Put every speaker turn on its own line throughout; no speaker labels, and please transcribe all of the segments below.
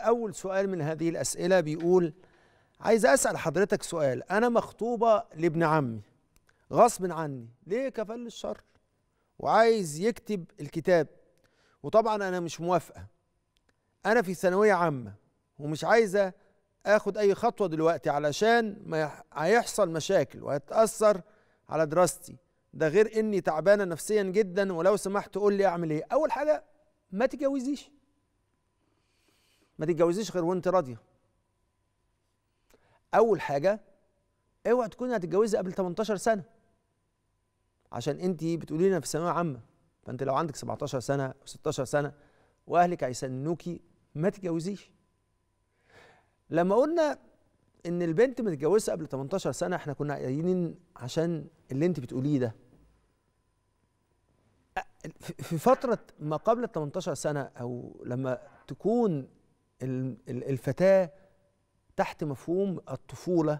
أول سؤال من هذه الأسئلة بيقول عايز أسأل حضرتك سؤال أنا مخطوبة لابن عمي غصب عني ليه كفل الشر وعايز يكتب الكتاب وطبعا أنا مش موافقة أنا في ثانوية عامة ومش عايزة آخد أي خطوة دلوقتي علشان ما هيحصل مشاكل وهتأثر على دراستي ده غير إني تعبانة نفسيا جدا ولو سمحت قول لي أعمل إيه أول حاجة ما تتجوزيش ما تتجوزيش غير وانت راضيه اول حاجه اوعى تكوني هتتجوزي قبل 18 سنه عشان انت بتقولي لنا في ثانويه عامه فانت لو عندك 17 سنه او 16 سنه واهلك هيسنوكي ما تتجوزيش لما قلنا ان البنت متجوزه قبل 18 سنه احنا كنا قايلين عشان اللي انت بتقوليه ده في فتره ما قبل 18 سنه او لما تكون الفتاه تحت مفهوم الطفوله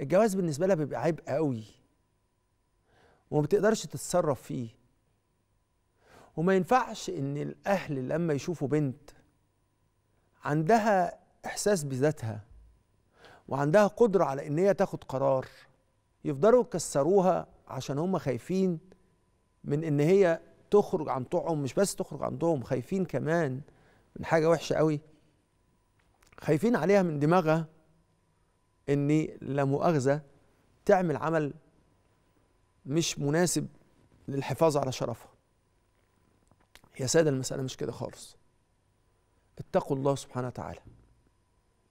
الجواز بالنسبه لها بيبقى عبء قوي وما بتقدرش تتصرف فيه وما ينفعش ان الاهل لما يشوفوا بنت عندها احساس بذاتها وعندها قدره على ان هي تاخد قرار يفضلوا يكسروها عشان هم خايفين من ان هي تخرج عن طوعهم مش بس تخرج عن طوعهم خايفين كمان من حاجه وحشه قوي خايفين عليها من دماغها اني لا مؤاخذه تعمل عمل مش مناسب للحفاظ على شرفها يا ساده المساله مش كده خالص اتقوا الله سبحانه وتعالى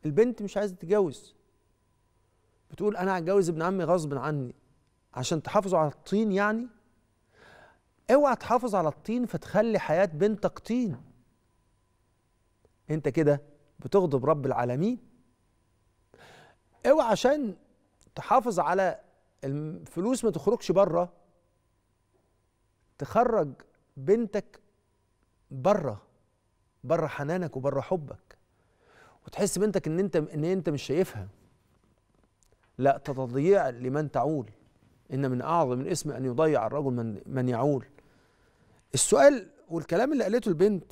البنت مش عايزه تتجوز بتقول انا هتجوز ابن عمي غصب عني عشان تحافظوا على الطين يعني اوعى تحافظ على الطين فتخلي حياه بنتك طين انت كده بتغضب رب العالمين اوعى عشان تحافظ على الفلوس ما تخرجش بره تخرج بنتك بره بره حنانك وبره حبك وتحس بنتك ان انت ان انت مش شايفها لا تضيع لمن تعول ان من اعظم الاسم ان يضيع الرجل من من يعول السؤال والكلام اللي قالته البنت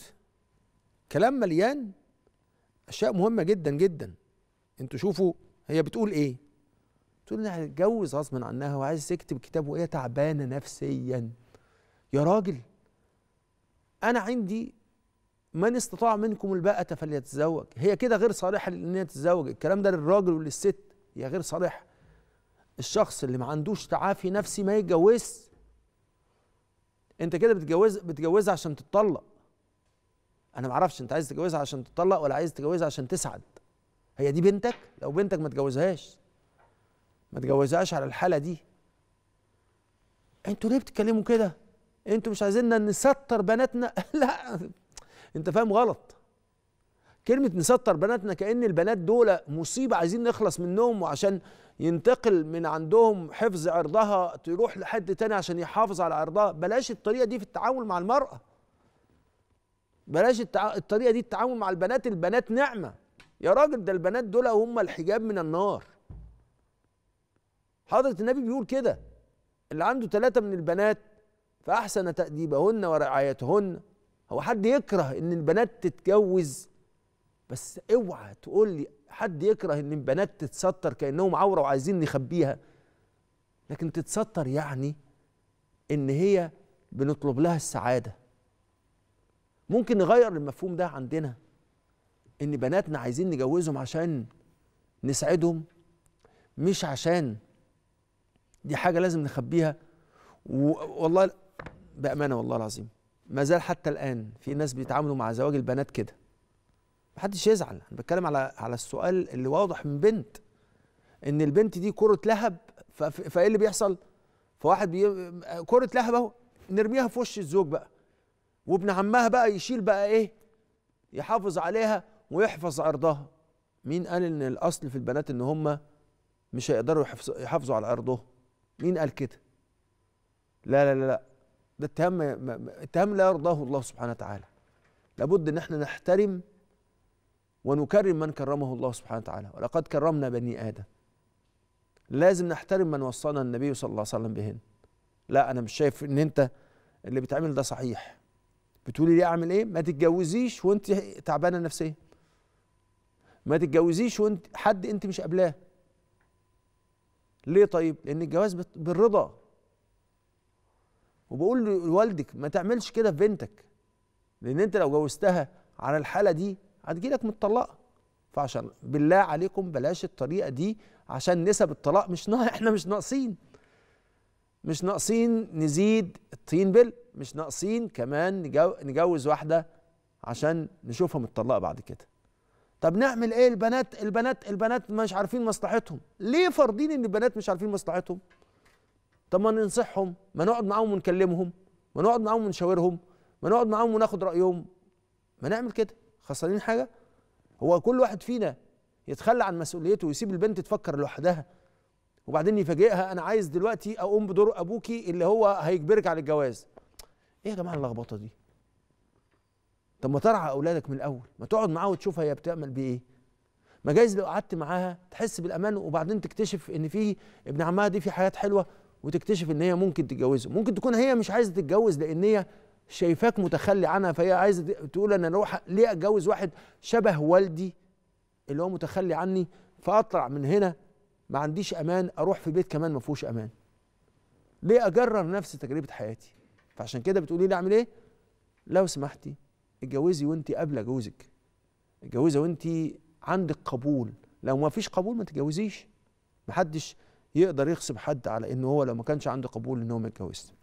كلام مليان اشياء مهمه جدا جدا انتوا شوفوا هي بتقول ايه بتقول انها هتتجوز غصبا عنها وعايز تكتب كتاب وهي تعبانه نفسيا يا راجل انا عندي من استطاع منكم الباءة فليتزوج هي كده غير صالحة لأن هي تتزوج الكلام ده للراجل وللست هي غير صالحة الشخص اللي ما عندوش تعافي نفسي ما يتجوزش انت كده بتجوز بتجوزها عشان تتطلق انا ما اعرفش انت عايز تتجوزها عشان تطلق ولا عايز تتجوزها عشان تسعد هي دي بنتك لو بنتك ما تجوزهاش ما تجوزهاش على الحاله دي انتوا ليه بتتكلموا كده انتوا مش عايزيننا نستر بناتنا لا انت فاهم غلط كلمة نستر بناتنا كأن البنات دول مصيبة عايزين نخلص منهم وعشان ينتقل من عندهم حفظ عرضها تروح لحد تاني عشان يحافظ على عرضها بلاش الطريقة دي في التعامل مع المرأة بلاش التع... الطريقه دي التعامل مع البنات البنات نعمه يا راجل ده البنات دول هم الحجاب من النار حضره النبي بيقول كده اللي عنده ثلاثه من البنات فاحسن تاديبهن ورعايتهن هو حد يكره ان البنات تتجوز بس اوعى تقول لي حد يكره ان البنات تتستر كانهم عوره وعايزين نخبيها لكن تتستر يعني ان هي بنطلب لها السعاده ممكن نغير المفهوم ده عندنا ان بناتنا عايزين نجوزهم عشان نسعدهم مش عشان دي حاجه لازم نخبيها والله بامانه والله العظيم ما زال حتى الان في ناس بيتعاملوا مع زواج البنات كده محدش يزعل انا بتكلم على على السؤال اللي واضح من بنت ان البنت دي كره لهب فايه اللي بيحصل فواحد بي... كره لهب اهو نرميها في وش الزوج بقى وابن عمها بقى يشيل بقى ايه يحافظ عليها ويحفظ عرضها مين قال ان الاصل في البنات ان هم مش هيقدروا يحافظوا على عرضهم مين قال كده لا لا لا, لا. ده اتهام اتهام لا يرضاه الله سبحانه وتعالى لابد ان احنا نحترم ونكرم من كرمه الله سبحانه وتعالى ولقد كرمنا بني ادم لازم نحترم من وصانا النبي صلى الله عليه وسلم بهن لا انا مش شايف ان انت اللي بتعمل ده صحيح بتقولي لي اعمل ايه ما تتجوزيش وانت تعبانه نفسيا ما تتجوزيش وانت حد انت مش قابلاه ليه طيب لان الجواز بالرضا وبقول لوالدك ما تعملش كده في بنتك لان انت لو جوزتها على الحاله دي هتجيلك متطلقه فعشان بالله عليكم بلاش الطريقه دي عشان نسب الطلاق مش نا... احنا مش ناقصين مش ناقصين نزيد الطين بل مش ناقصين كمان نجوز واحده عشان نشوفها متطلقة بعد كده طب نعمل ايه البنات البنات البنات مش عارفين مصلحتهم ليه فارضين ان البنات مش عارفين مصلحتهم طب ما ننصحهم ما نقعد معاهم ونكلمهم ما نقعد معاهم ونشاورهم ما نقعد معاهم وناخد رايهم ما نعمل كده خسرانين حاجه هو كل واحد فينا يتخلى عن مسؤوليته ويسيب البنت تفكر لوحدها وبعدين يفاجئها انا عايز دلوقتي اقوم بدور ابوكي اللي هو هيجبرك على الجواز ايه يا جماعه اللخبطه دي طب ما ترعى اولادك من الاول ما تقعد معاها وتشوف هي بتعمل بايه ما جايز لو قعدت معاها تحس بالامان وبعدين تكتشف ان في ابن عمها دي في حياه حلوه وتكتشف ان هي ممكن تتجوزه ممكن تكون هي مش عايزه تتجوز لان هي شايفاك متخلي عنها فهي عايزه تقول انا اروح ليه اتجوز واحد شبه والدي اللي هو متخلي عني فاطلع من هنا ما عنديش امان اروح في بيت كمان ما فيهوش امان ليه اجرر نفس تجربه حياتي فعشان كده بتقولي لي اعمل ايه لو سمحتي اتجوزي وانت قابله جوزك اتجوزي وانت عندك قبول لو ما فيش قبول ما تتجوزيش محدش يقدر يغصب حد على ان هو لو ما كانش عنده قبول ان هو ما يتجوزش